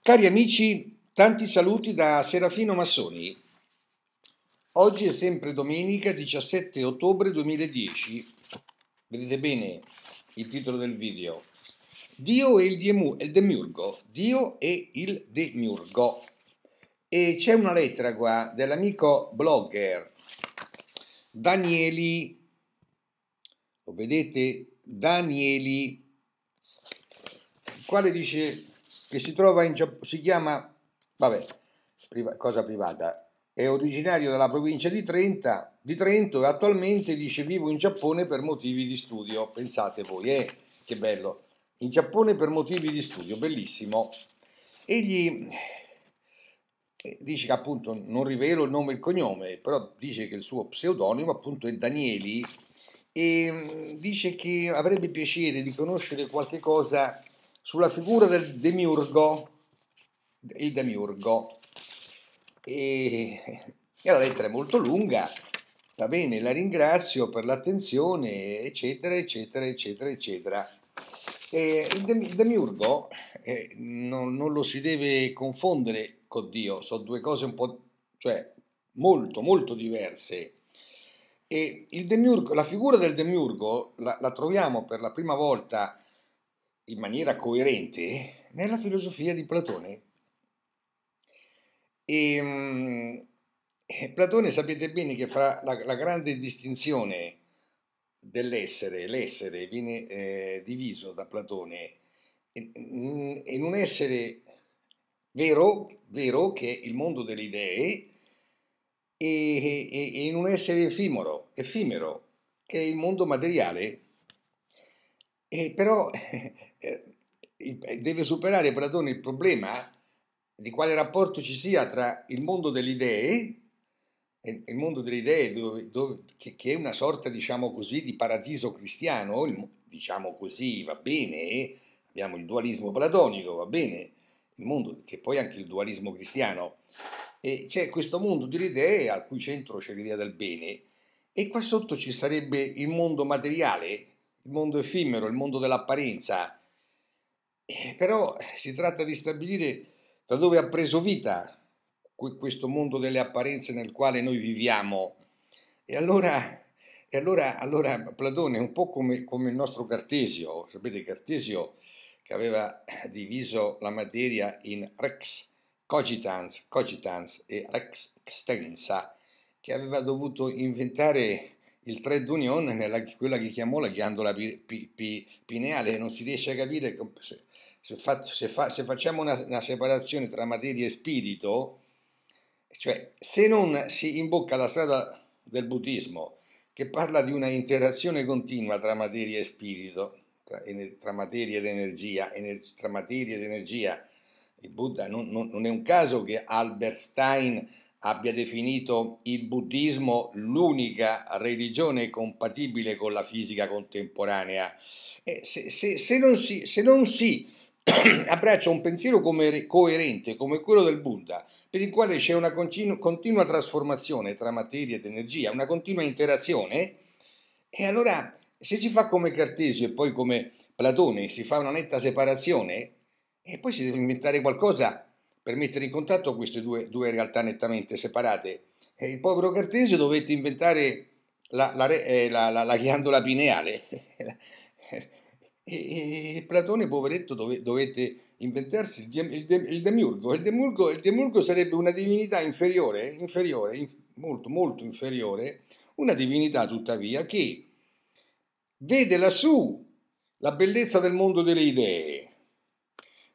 Cari amici, tanti saluti da Serafino Massoni. Oggi è sempre domenica 17 ottobre 2010. Vedete bene il titolo del video. Dio e il, demiurgo. Dio e il demiurgo. E c'è una lettera qua dell'amico blogger Danieli. Lo vedete? Danieli. quale dice che si trova in Giappone, si chiama, vabbè, priva, cosa privata, è originario della provincia di, Trenta, di Trento e attualmente dice vivo in Giappone per motivi di studio, pensate voi, eh, che bello, in Giappone per motivi di studio, bellissimo. Egli eh, dice che appunto non rivelo il nome e il cognome, però dice che il suo pseudonimo appunto è Danieli e mm, dice che avrebbe piacere di conoscere qualche cosa sulla figura del demiurgo, il demiurgo. E, e la lettera è molto lunga, va bene, la ringrazio per l'attenzione, eccetera, eccetera, eccetera, eccetera. E il demiurgo eh, non, non, lo si deve confondere con Dio, sono due cose un po', cioè, molto, molto diverse. E demiurgo, la figura del demiurgo la, la, troviamo per la prima volta in maniera coerente nella filosofia di Platone. E, ehm, eh, Platone sapete bene che fra la, la grande distinzione dell'essere, l'essere viene eh, diviso da Platone in un essere vero, vero che è il mondo delle idee e, e, e in un essere effimero, effimero che è il mondo materiale. E eh, però Eh, eh, deve superare Platone il problema di quale rapporto ci sia tra il mondo delle idee, il mondo delle idee dove, dove, che, che, è una sorta, diciamo così, di paradiso cristiano, il, diciamo così, va bene, abbiamo il dualismo platonico, va bene, il mondo che poi anche il dualismo cristiano, e c'è questo mondo delle idee al cui centro c'è l'idea del bene, e qua sotto ci sarebbe il mondo materiale, il mondo effimero, il mondo dell'apparenza, eh, però eh, si tratta di stabilire da dove ha preso vita questo mondo delle apparenze nel quale noi viviamo. E allora, e allora, allora Platone, un po' come, come il nostro Cartesio, sapete Cartesio che aveva diviso la materia in rex cogitans, cogitans e rex extensa, che aveva dovuto inventare il trade union è quella che chiamò la ghiandola pi, pi, pi, pineale, non si riesce a capire se, se, fa, se, fa, se facciamo una, una, separazione tra materia e spirito, cioè se non si imbocca la strada del buddismo che parla di una interazione continua tra materia e spirito, tra, tra materia ed energia, ener, tra materia ed energia, il Buddha non, non, non è un caso che Albert Stein abbia definito il buddismo l'unica religione compatibile con la fisica contemporanea. Eh, se, se, se non si, se non si abbraccia un pensiero come, coerente come quello del Buddha, per il quale c'è una continu, continua trasformazione tra materia ed energia, una continua interazione, e allora se si fa come Cartesio e poi come Platone, si fa una netta separazione, e poi si deve inventare qualcosa per mettere in contatto queste due, due realtà nettamente separate. E il povero Cartesio dovette inventare la, la, eh, la, la ghiandola pineale e, Platone, poveretto, dove, dovette inventarsi il, il, il, demiurgo. il, demiurgo. Il demiurgo sarebbe una divinità inferiore, inferiore in, molto, molto inferiore, una divinità tuttavia che vede lassù la bellezza del mondo delle idee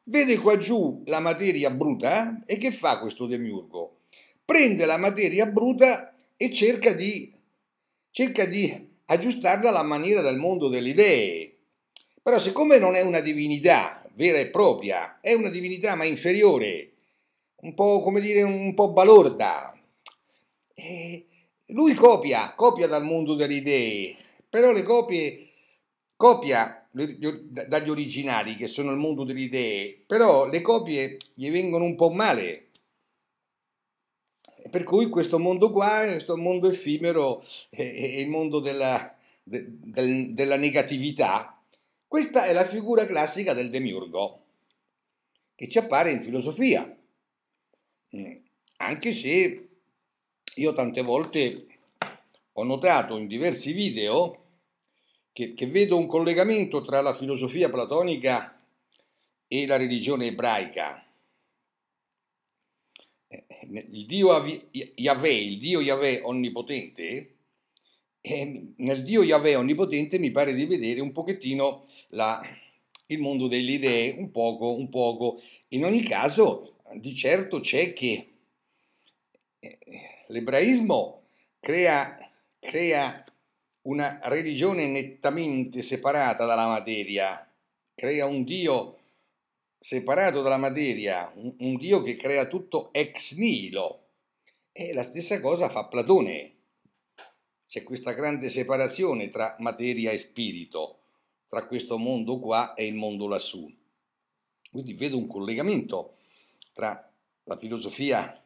vede qua giù la materia bruta eh? e che fa questo demiurgo? Prende la materia bruta e cerca di, cerca di aggiustarla alla maniera del mondo delle idee. Però siccome non è una divinità vera e propria, è una divinità ma inferiore, un po' come dire un po' balorda, e lui copia, copia dal mondo delle idee, però le copie, copia dagli originali che sono il mondo delle idee, però le copie gli vengono un po' male. Per cui questo mondo qua, questo mondo effimero è il mondo della, de, del, della negatività. Questa è la figura classica del demiurgo che ci appare in filosofia. Mm. Anche se io tante volte ho notato in diversi video che, che vedo un collegamento tra la filosofia platonica e la religione ebraica. Eh, il Dio Yahweh, il Dio Yahweh onnipotente, eh, nel Dio Yahweh onnipotente mi pare di vedere un pochettino la, il mondo delle idee, un poco, un poco. In ogni caso, di certo c'è che eh, l'ebraismo crea, crea una religione nettamente separata dalla materia, crea un Dio separato dalla materia, un, un Dio che crea tutto ex nihilo. E la stessa cosa fa Platone. C'è questa grande separazione tra materia e spirito, tra questo mondo qua e il mondo lassù. Quindi vedo un collegamento tra la filosofia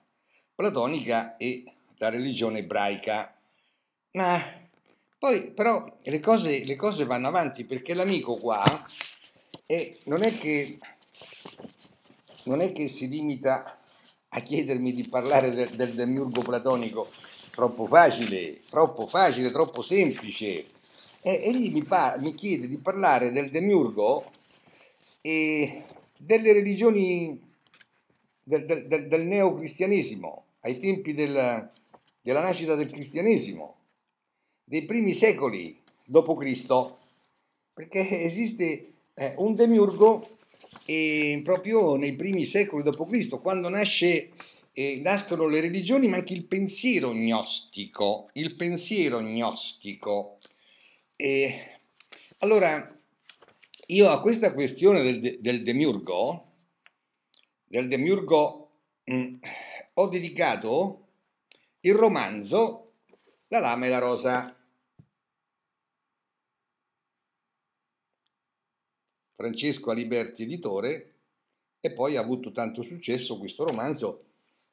platonica e la religione ebraica. Ma poi però le cose, le cose vanno avanti perché l'amico qua eh, non, è che, non è che si limita a chiedermi di parlare del, del demiurgo platonico, troppo facile, troppo facile, troppo semplice. egli mi, par- mi chiede di parlare del demiurgo e delle religioni del, del, del neocristianesimo, ai tempi della, della nascita del cristianesimo dei primi secoli d.C., perché esiste eh, un demiurgo eh, proprio nei primi secoli d.C., quando nasce, eh, nascono le religioni, ma anche il pensiero gnostico. Il pensiero gnostico. allora, io a questa questione del, del demiurgo, del demiurgo mh, mm, ho dedicato il romanzo la lama e la rosa. Francesco Aliberti editore e poi ha avuto tanto successo questo romanzo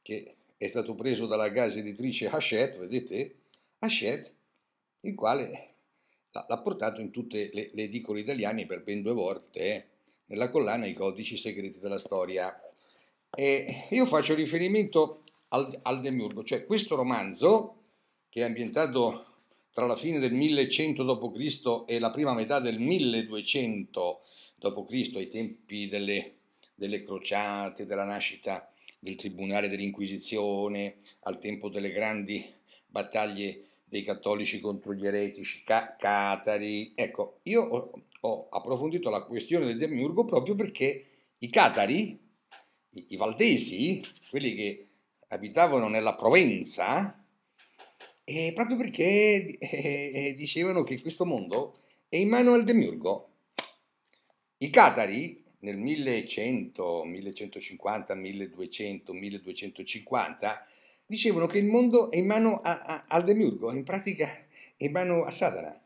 che è stato preso dalla casa editrice Hachette, vedete? Hachette, il quale l'ha portato in tutte le, le edicole italiane per ben due volte, eh? nella collana I codici segreti della storia. E io faccio riferimento al, al Demiurgo, cioè questo romanzo che è ambientato tra la fine del 1100 d.C. e la prima metà del 1200 d.C., ai tempi delle, delle crociate, della nascita del Tribunale dell'Inquisizione, al tempo delle grandi battaglie dei cattolici contro gli eretici, ca- catari. Ecco, io ho, ho, approfondito la questione del demiurgo proprio perché i catari, i, i valdesi, quelli che abitavano nella Provenza, eh, proprio perché eh, eh, dicevano che questo mondo è in mano al demiurgo. I catari nel 1100, 1150, 1200, 1250 dicevano che il mondo è in mano a, a, al demiurgo, in pratica è in mano a Satana.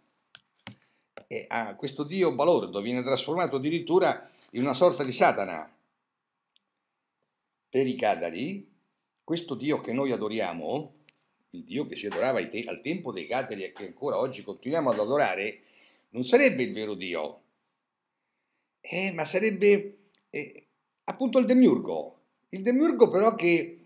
E a questo dio balordo viene trasformato addirittura in una sorta di Satana. Per i catari, questo dio che noi adoriamo, il Dio che si adorava te- al tempo dei Cateri e che ancora oggi continuiamo ad adorare, non sarebbe il vero Dio, eh, ma sarebbe eh, appunto il demiurgo, il demiurgo però che,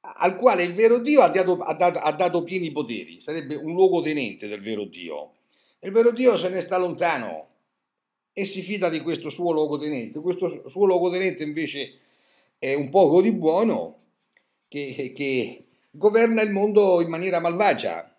al quale il vero Dio ha dato, ha, dato, ha dato pieni poteri, sarebbe un luogotenente del vero Dio. Il vero Dio se ne sta lontano e si fida di questo suo luogotenente. Questo suo luogotenente invece è un poco di buono che, che, governa il mondo in maniera malvagia.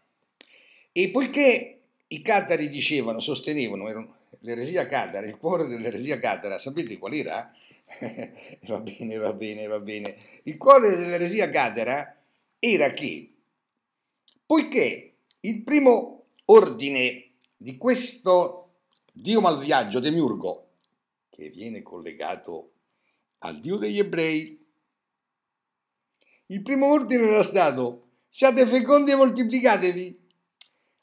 E poiché i catari dicevano, sostenevano, erano l'eresia catara, il cuore dell'eresia catara, sapete qual era? va bene, va bene, va bene. Il cuore dell'eresia catara era che, poiché il primo ordine di questo dio malviagio, Demiurgo, che viene collegato al dio degli ebrei, il primo ordine era stato siate fecondi e moltiplicatevi.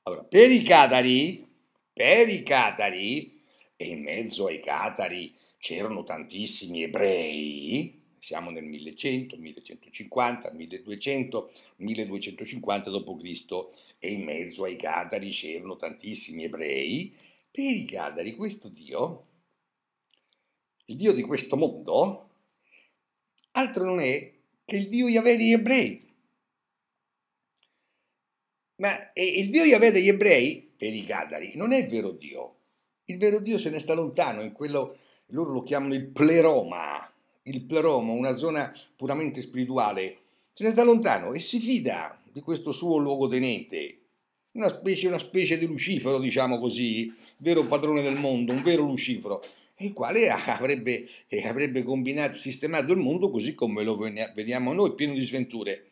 Allora, per i catari, per i catari, e in mezzo ai catari c'erano tantissimi ebrei, siamo nel 1100, 1150, 1200, 1250 d.C. e in mezzo ai catari c'erano tantissimi ebrei, per i catari questo Dio, il Dio di questo mondo, altro non è che il Dio Yahweh degli ebrei. Ma il Dio Yahweh degli ebrei per i Gadari non è il vero Dio. Il vero Dio se ne sta lontano, in quello loro lo chiamano il pleroma, il pleroma, una zona puramente spirituale. Se ne sta lontano e si fida di questo suo luogotenente, una specie, una specie di Lucifero, diciamo così, vero padrone del mondo, un vero Lucifero, il quale avrebbe, eh, avrebbe combinato, sistemato il mondo così come lo vediamo noi, pieno di sventure.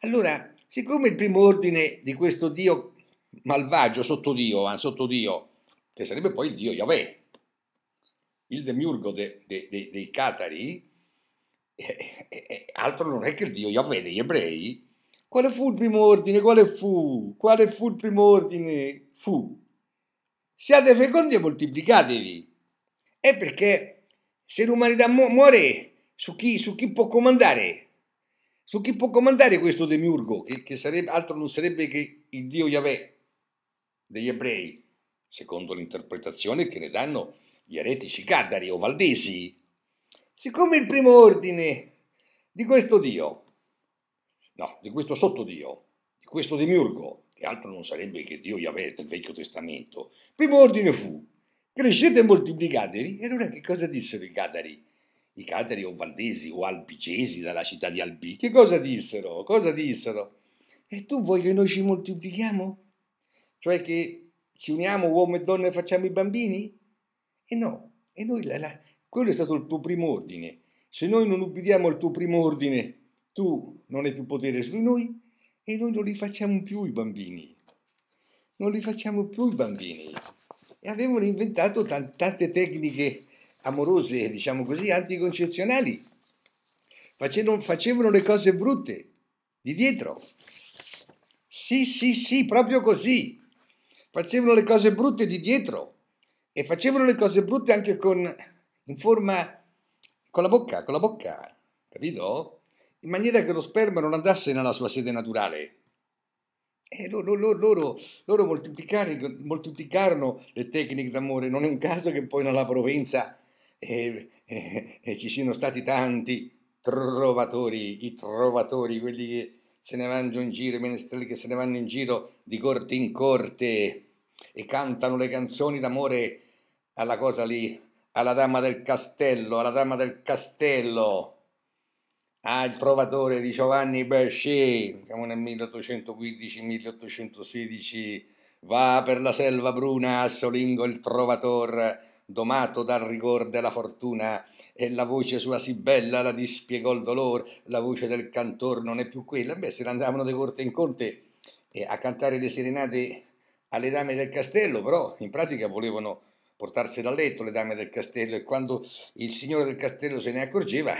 Allora, siccome il primo ordine di questo Dio malvagio sotto Dio, eh, sotto Dio che sarebbe poi il Dio Yahweh, il demiurgo de, de, de, dei Catari, eh, eh, eh, altro non è che il Dio Yahweh degli ebrei, quale fu il primo ordine? Quale fu? Quale fu il primo ordine? Fu. Siate fecondi e moltiplicatevi. È perché se l'umanità mu- muore, su chi, su chi, può comandare? Su chi può comandare questo demiurgo, che, che sarebbe, altro non sarebbe che il dio Yahweh degli ebrei, secondo l'interpretazione che ne danno gli eretici cadari o valdesi. Siccome il primo ordine di questo dio no, di questo sottodio, di questo demiurgo, che altro non sarebbe che Dio Yahweh del Vecchio Testamento, primo ordine fu, crescete e moltiplicatevi, e allora che cosa dissero i Catari? I Catari o Valdesi o Albicesi dalla città di Albi, che cosa dissero? Cosa dissero? E tu vuoi che noi ci moltiplichiamo? Cioè che ci uniamo uomo e donna e facciamo i bambini? E no, e noi la, la, quello è stato il tuo primo ordine. Se noi non ubbidiamo al tuo primo ordine, tu non ha più potere su di noi e noi non li facciamo più i bambini. Non li facciamo più i bambini. E avevano inventato tante tecniche amorose, diciamo così, anticoncezionali. Facevano, facevano le cose brutte di dietro. Sì, sì, sì, proprio così. Facevano le cose brutte di dietro e facevano le cose brutte anche con in forma con la bocca, con la bocca, capito? in maniera che lo sperma non andasse nella sua sede naturale. E loro, loro, loro moltiplicarono le tecniche d'amore, non è un caso che poi nella Provenza eh, eh, eh, ci siano stati tanti trovatori, i trovatori, quelli che se ne vanno in giro, i menestrelli che se ne vanno in giro di corte in corte e cantano le canzoni d'amore alla cosa lì, alla dama del castello, alla dama del castello. Ah, il trovatore di Giovanni Besci, siamo nel 1815-1816, va per la selva bruna a Solingo il trovator, domato dal rigor della fortuna, e la voce sua si bella la dispiegò il dolore, la voce del cantor non è più quella, beh se ne andavano di corte in corte eh, a cantare le serenate alle dame del castello, però in pratica volevano portarsela a letto le dame del castello e quando il signore del castello se ne accorgeva...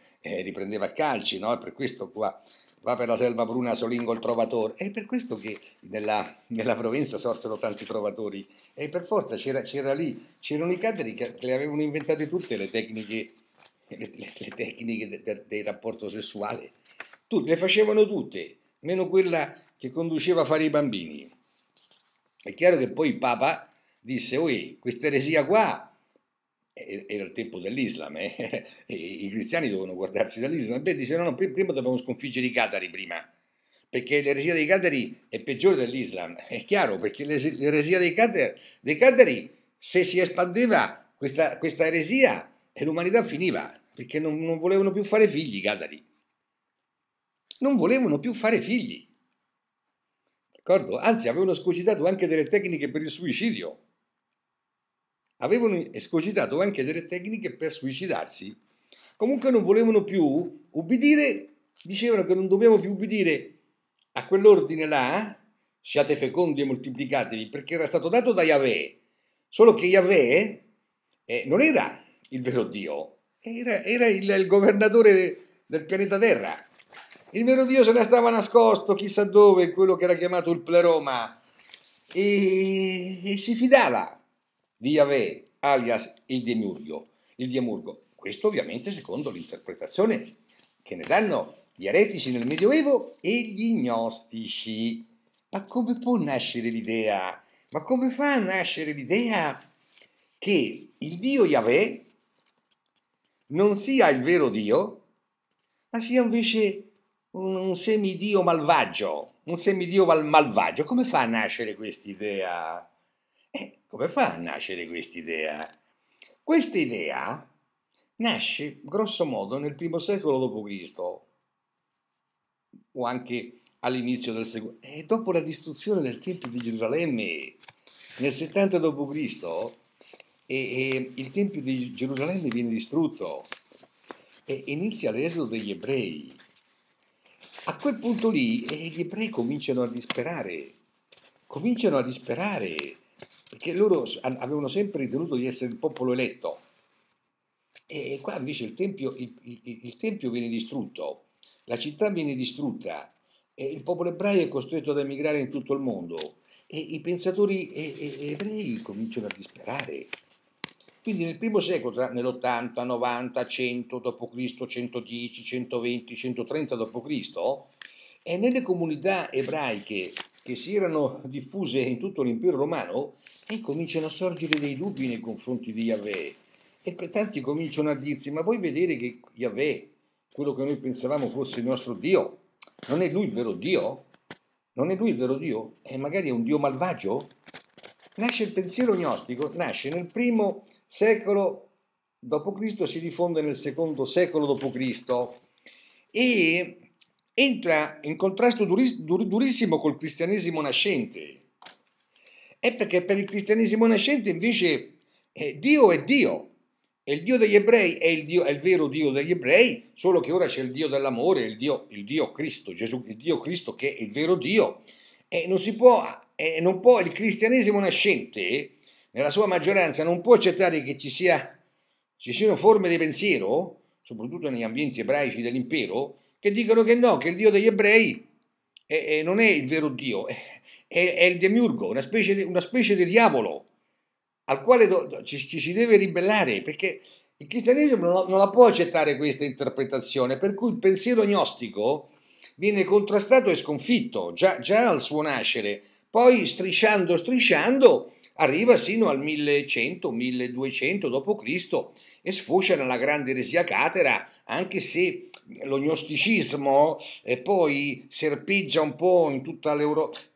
eh, riprendeva calci, no? per questo qua va per la Selva Bruna Solingo il trovatore. È per questo che nella, nella Provenza sorsero tanti trovatori e per forza c'era, c'era lì, c'erano i cadri che, le avevano inventate tutte le tecniche, le, le, le tecniche del de, de rapporto sessuale, tutte, le facevano tutte, meno quella che conduceva a fare i bambini. È chiaro che poi il Papa disse, questa eresia qua era il tempo dell'Islam, eh? i cristiani dovevano guardarsi dall'Islam, beh, dicevano, prima dobbiamo sconfiggere i catari prima, perché l'eresia dei catari è peggiore dell'Islam, è chiaro, perché l'eresia dei catari, dei catari se si espandeva questa, questa eresia, l'umanità finiva, perché non, non volevano più fare figli i catari, non volevano più fare figli, d'accordo? Anzi, avevano escogitato anche delle tecniche per il suicidio, avevano escogitato anche delle tecniche per suicidarsi. Comunque non volevano più ubbidire, dicevano che non dobbiamo più ubbidire a quell'ordine là, siate fecondi e moltiplicatevi, perché era stato dato da Yahweh. Solo che Yahweh eh, non era il vero Dio, era, era il, il, governatore de, del pianeta Terra. Il vero Dio se ne stava nascosto chissà dove, quello che era chiamato il pleroma, e, e si fidava di Yahweh, alias il demurgo, Il Diemurgo. Questo ovviamente secondo l'interpretazione che ne danno gli eretici nel Medioevo e gli gnostici. Ma come può nascere l'idea? Ma come fa a nascere l'idea che il Dio Yahweh non sia il vero Dio, ma sia invece un, un semidio malvagio? Un semidio mal- malvagio. Come fa a nascere questa idea? E come fa a nascere questa idea? Questa idea nasce grosso modo nel primo secolo d.C. o anche all'inizio del secolo. e eh, dopo la distruzione del Tempio di Gerusalemme nel 70 d.C. E, e, il Tempio di Gerusalemme viene distrutto e inizia l'esodo degli ebrei. A quel punto lì eh, gli ebrei cominciano a disperare, cominciano a disperare perché loro avevano sempre ritenuto di essere il popolo eletto e qua invece il tempio, il, il, il tempio viene distrutto, la città viene distrutta e il popolo ebraico è costretto ad emigrare in tutto il mondo e i pensatori ebrei cominciano a disperare. Quindi nel primo secolo, tra, nell'80, 90, 100 d.C., 110, 120, 130 d.C., e nelle comunità ebraiche che si erano diffuse in tutto l'impero romano e cominciano a sorgere dei dubbi nei confronti di Yahweh. E tanti cominciano a dirsi, ma vuoi vedere che Yahweh, quello che noi pensavamo fosse il nostro Dio, non è lui il vero Dio? Non è lui il vero Dio? E magari è un Dio malvagio? Nasce il pensiero gnostico, nasce nel primo secolo d.C., si diffonde nel secondo secolo d.C. e entra in contrasto durissimo col cristianesimo nascente. È perché per il cristianesimo nascente invece eh, Dio è Dio, e il Dio degli ebrei è il, Dio, è il, vero Dio degli ebrei, solo che ora c'è il Dio dell'amore, il Dio, il Dio Cristo, Gesù, il Dio Cristo che è il vero Dio. E non si può, e non può, il cristianesimo nascente, nella sua maggioranza, non può accettare che ci, sia, ci siano forme di pensiero, soprattutto negli ambienti ebraici dell'impero, che dicono che no, che il Dio degli ebrei è, è, non è il vero Dio, è, è il demiurgo, una specie, di, una specie, di, diavolo al quale do, ci, ci, si deve ribellare perché il cristianesimo non, non la può accettare questa interpretazione, per cui il pensiero gnostico viene contrastato e sconfitto già, già al suo nascere, poi strisciando, strisciando, arriva sino al 1100-1200 d.C. e sfocia nella grande eresia catera, anche se lo gnosticismo eh, poi serpeggia un po' in tutta,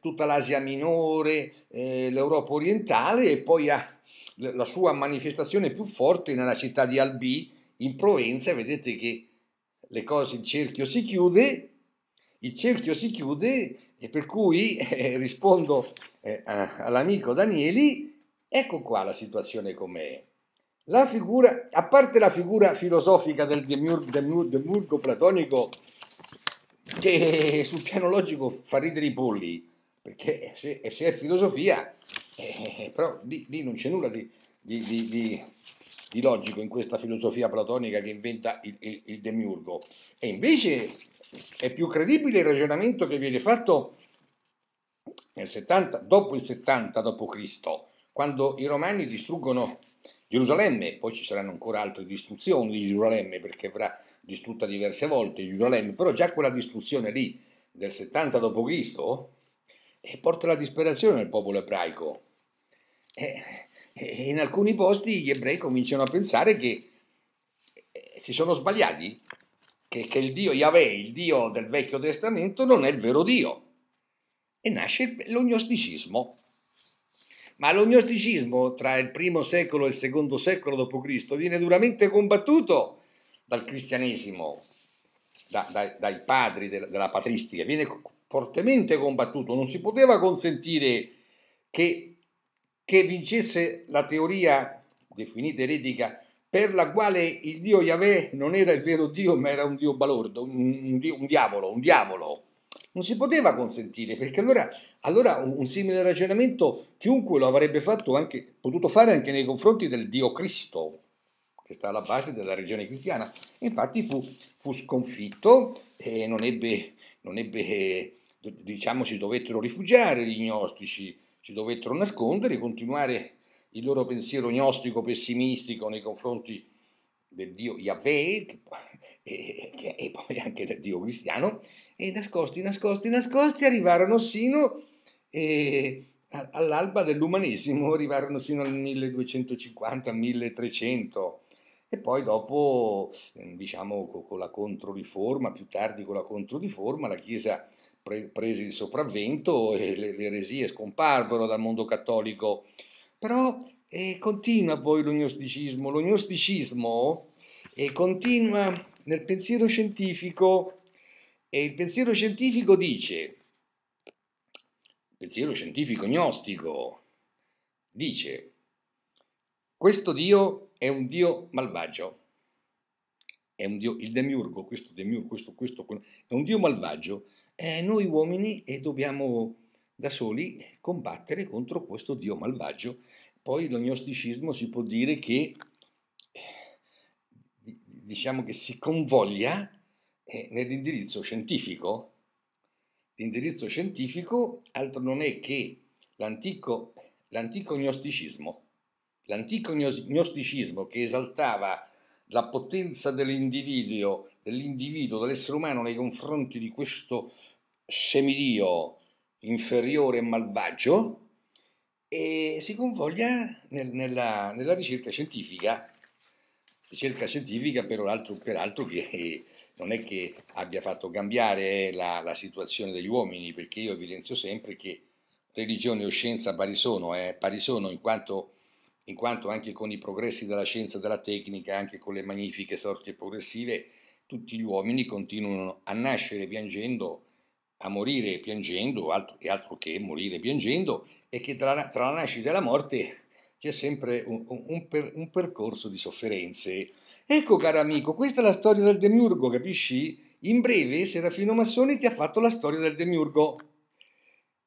tutta l'Asia minore, eh, l'Europa orientale e poi ha la sua manifestazione più forte nella città di Albi, in Provenza, vedete che le cose, il cerchio si chiude, il cerchio si chiude e per cui eh, rispondo eh, all'amico Danieli, ecco qua la situazione com'è la figura, a parte la figura filosofica del demiurgo, demiurgo, demiurgo platonico, che sul piano logico fa ridere i polli, perché se, se è filosofia, eh, però lì, non c'è nulla di, di, di, di, logico in questa filosofia platonica che inventa il, il, il demiurgo. E invece è più credibile il ragionamento che viene fatto nel 70, dopo il 70 d.C., quando i romani distruggono Gerusalemme, poi ci saranno ancora altre distruzioni di Gerusalemme perché avrà distrutta diverse volte Gerusalemme, però già quella distruzione lì del 70 d.C. Eh, porta alla disperazione nel popolo ebraico. Eh, eh, in alcuni posti gli ebrei cominciano a pensare che eh, si sono sbagliati, che, che il Dio Yahweh, il Dio del Vecchio Testamento, non è il vero Dio. E nasce l'ognosticismo ma lo gnosticismo tra il primo secolo e il secondo secolo d.C. viene duramente combattuto dal cristianesimo, da, dai, dai padri della, della patristica, viene fortemente combattuto, non si poteva consentire che, che vincesse la teoria definita eretica per la quale il dio Yahweh non era il vero dio ma era un dio balordo, un, un, un diavolo, un diavolo non si poteva consentire, perché allora, allora un, simile ragionamento chiunque lo avrebbe fatto anche, potuto fare anche nei confronti del Dio Cristo, che sta alla base della religione cristiana. Infatti fu, fu sconfitto e non ebbe, non ebbe, eh, diciamo, si dovettero rifugiare gli gnostici, si dovettero nascondere, continuare il loro pensiero gnostico pessimistico nei confronti del Dio Yahweh, e, e poi anche da Dio cristiano, e nascosti, nascosti, nascosti arrivarono sino eh, all'alba dell'umanesimo, arrivarono sino al 1250-1300 e poi dopo, ehm, diciamo, con la Controriforma, più tardi con la Controriforma, la Chiesa prese il sopravvento e le, le eresie scomparvero dal mondo cattolico. Però eh, continua poi l'ognosticismo. L'ognosticismo eh, continua nel pensiero scientifico e il pensiero scientifico dice, pensiero scientifico gnostico dice, questo Dio è un Dio malvagio, è un Dio, il demiurgo, questo demiurgo, questo, questo, è un Dio malvagio. e noi uomini e dobbiamo da soli combattere contro questo Dio malvagio. Poi lo gnosticismo si può dire che diciamo che si convoglia eh, nell'indirizzo scientifico. L'indirizzo scientifico altro non è che l'antico, l'antico gnosticismo, l'antico gnosticismo che esaltava la potenza dell'individuo, dell'individuo, dell'essere umano nei confronti di questo semidio inferiore e malvagio, e si convoglia nel, nella, nella ricerca scientifica ricerca scientifica peraltro, peraltro che non è che abbia fatto cambiare la, la, situazione degli uomini, perché io evidenzio sempre che religione o scienza pari sono, eh, pari sono in quanto, in quanto anche con i progressi della scienza e della tecnica, anche con le magnifiche sorti progressive, tutti gli uomini continuano a nascere piangendo, a morire piangendo, altro, e altro che morire piangendo, e che tra, tra la nascita e la morte c'è sempre un, un, per, un, percorso di sofferenze. Ecco, caro amico, questa è la storia del demiurgo, capisci? In breve, Serafino Massoni ti ha fatto la storia del demiurgo.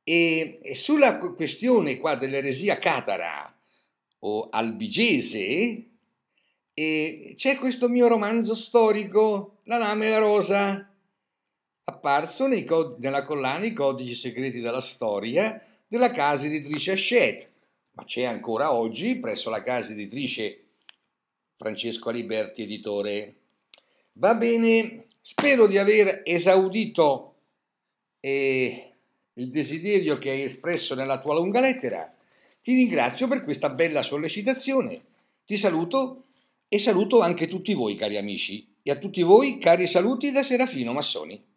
E, e sulla questione qua dell'eresia catara o albigese, c'è questo mio romanzo storico, La lame e la rosa, apparso nella collana I codici segreti della storia della casa editrice Hachette ma c'è ancora oggi presso la casa editrice Francesco Aliberti, editore. Va bene, spero di aver esaudito eh, il desiderio che hai espresso nella tua lunga lettera. Ti ringrazio per questa bella sollecitazione. Ti saluto e saluto anche tutti voi, cari amici, e a tutti voi, cari saluti da Serafino Massoni.